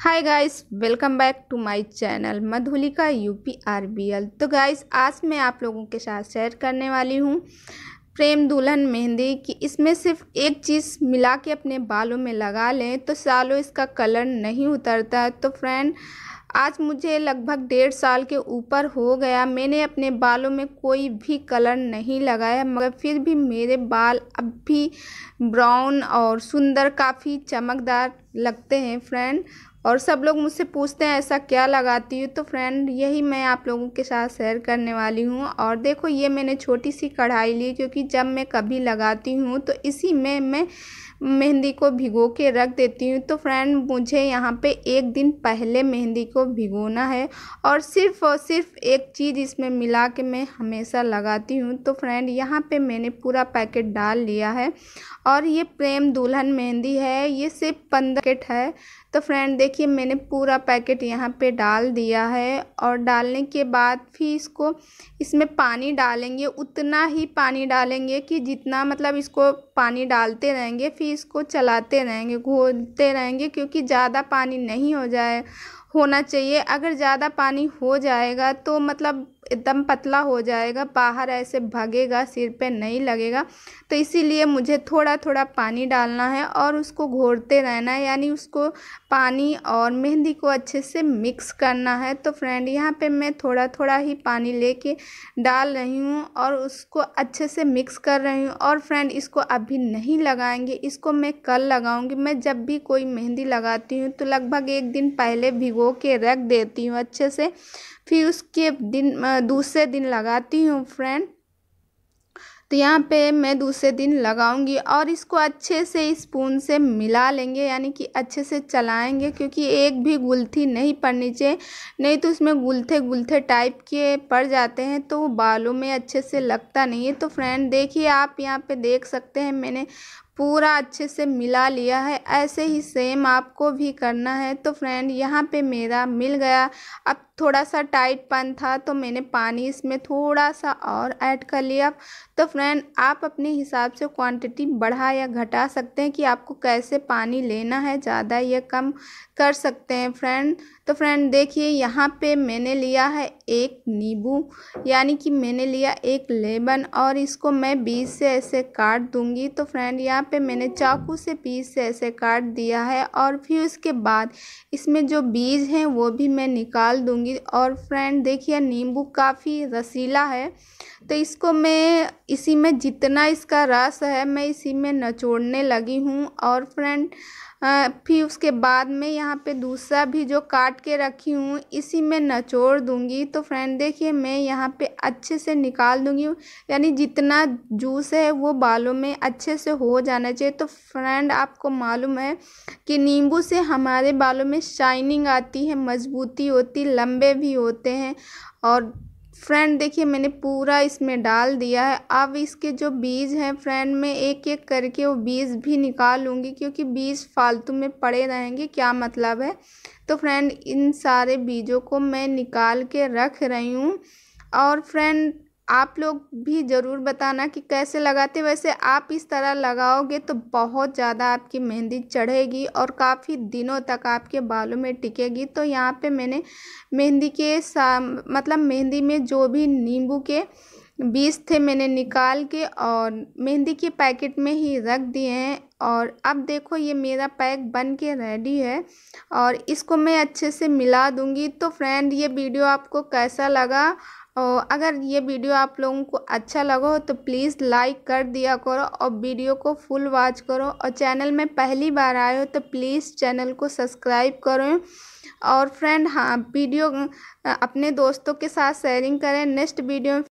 hi guys welcome back to my channel Madhulika U P R B L तो guys आज मैं आप लोगों के साथ शेयर करने वाली हूँ प्रेम दुल्हन मेहंदी कि इसमें सिर्फ एक चीज़ मिला के अपने बालों में लगा लें तो सालों इसका कलर नहीं उतरता है तो फ्रेंड आज मुझे लगभग डेढ़ साल के ऊपर हो गया मैंने अपने बालों में कोई भी कलर नहीं लगाया मगर फिर भी मेरे बाल अब भी ब्राउन और सुंदर काफ़ी चमकदार लगते हैं फ्रेंड और सब लोग मुझसे पूछते हैं ऐसा क्या लगाती हूँ तो फ्रेंड यही मैं आप लोगों के साथ शेयर करने वाली हूँ और देखो ये मैंने छोटी सी कढ़ाई ली क्योंकि जब मैं कभी लगाती हूँ तो इसी में मैं मेहंदी को भिगो के रख देती हूँ तो फ्रेंड मुझे यहाँ पे एक दिन पहले मेहंदी को भिगोना है और सिर्फ और सिर्फ एक चीज़ इसमें मिला के मैं हमेशा लगाती हूँ तो फ्रेंड यहाँ पे मैंने पूरा पैकेट डाल लिया है और ये प्रेम दुल्हन मेहंदी है ये सिर्फ पंद्रह पैकेट है तो फ्रेंड देखिए मैंने पूरा पैकेट यहाँ पे डाल दिया है और डालने के बाद फिर इसको इसमें पानी डालेंगे उतना ही पानी डालेंगे कि जितना मतलब इसको पानी डालते रहेंगे फिर भी इसको चलाते रहेंगे घोलते रहेंगे क्योंकि ज़्यादा पानी नहीं हो जाए होना चाहिए अगर ज़्यादा पानी हो जाएगा तो मतलब एकदम पतला हो जाएगा बाहर ऐसे भगेगा सिर पे नहीं लगेगा तो इसीलिए मुझे थोड़ा थोड़ा पानी डालना है और उसको घोरते रहना है यानी उसको पानी और मेहंदी को अच्छे से मिक्स करना है तो फ्रेंड यहाँ पे मैं थोड़ा थोड़ा ही पानी लेके डाल रही हूँ और उसको अच्छे से मिक्स कर रही हूँ और फ्रेंड इसको अभी नहीं लगाएंगे इसको मैं कल लगाऊँगी मैं जब भी कोई मेहंदी लगाती हूँ तो लगभग एक दिन पहले भिगो के रख देती हूँ अच्छे से फिर उसके दिन दूसरे दिन लगाती हूँ फ्रेंड तो यहाँ पे मैं दूसरे दिन लगाऊंगी और इसको अच्छे से स्पून से मिला लेंगे यानी कि अच्छे से चलाएंगे क्योंकि एक भी गुलथी नहीं पड़नी चाहिए नहीं तो उसमें गुलथे गुलथे टाइप के पड़ जाते हैं तो बालों में अच्छे से लगता नहीं है तो फ्रेंड देखिए आप यहाँ पे देख सकते हैं मैंने पूरा अच्छे से मिला लिया है ऐसे ही सेम आपको भी करना है तो फ्रेंड यहाँ पे मेरा मिल गया अब थोड़ा सा टाइट पन था तो मैंने पानी इसमें थोड़ा सा और ऐड कर लिया तो फ्रेंड आप अपने हिसाब से क्वांटिटी बढ़ा या घटा सकते हैं कि आपको कैसे पानी लेना है ज़्यादा या कम कर सकते हैं फ्रेंड तो फ्रेंड देखिए यहाँ पे मैंने लिया है एक नींबू यानी कि मैंने लिया एक लेमन और इसको मैं बीज से ऐसे काट दूँगी तो फ्रेंड यहाँ यहाँ पे मैंने चाकू से पीस से ऐसे काट दिया है और फिर उसके बाद इसमें जो बीज हैं वो भी मैं निकाल दूँगी और फ्रेंड देखिए नींबू काफ़ी रसीला है तो इसको मैं इसी में जितना इसका रस है मैं इसी में नचोड़ने लगी हूँ और फ्रेंड फिर उसके बाद में यहाँ पे दूसरा भी जो काट के रखी हूँ इसी में नचोड़ दूँगी तो फ्रेंड देखिए मैं यहाँ पे अच्छे से निकाल दूँगी यानी जितना जूस है वो बालों में अच्छे से हो जाना चाहिए तो फ्रेंड आपको मालूम है कि नींबू से हमारे बालों में शाइनिंग आती है मजबूती होती लंबे भी होते हैं और फ्रेंड देखिए मैंने पूरा इसमें डाल दिया है अब इसके जो बीज हैं फ्रेंड मैं एक एक करके वो बीज भी लूँगी क्योंकि बीज फालतू में पड़े रहेंगे क्या मतलब है तो फ्रेंड इन सारे बीजों को मैं निकाल के रख रही हूँ और फ्रेंड आप लोग भी ज़रूर बताना कि कैसे लगाते वैसे आप इस तरह लगाओगे तो बहुत ज़्यादा आपकी मेहंदी चढ़ेगी और काफ़ी दिनों तक आपके बालों में टिकेगी तो यहाँ पे मैंने मेहंदी के सा मतलब मेहंदी में जो भी नींबू के बीज थे मैंने निकाल के और मेहंदी के पैकेट में ही रख दिए हैं और अब देखो ये मेरा पैक बन के रेडी है और इसको मैं अच्छे से मिला दूँगी तो फ्रेंड ये वीडियो आपको कैसा लगा और अगर ये वीडियो आप लोगों को अच्छा लगा हो तो प्लीज़ लाइक कर दिया करो और वीडियो को फुल वॉच करो और चैनल में पहली बार आए हो तो प्लीज़ चैनल को सब्सक्राइब करो और फ्रेंड हाँ वीडियो अपने दोस्तों के साथ शेयरिंग करें नेक्स्ट वीडियो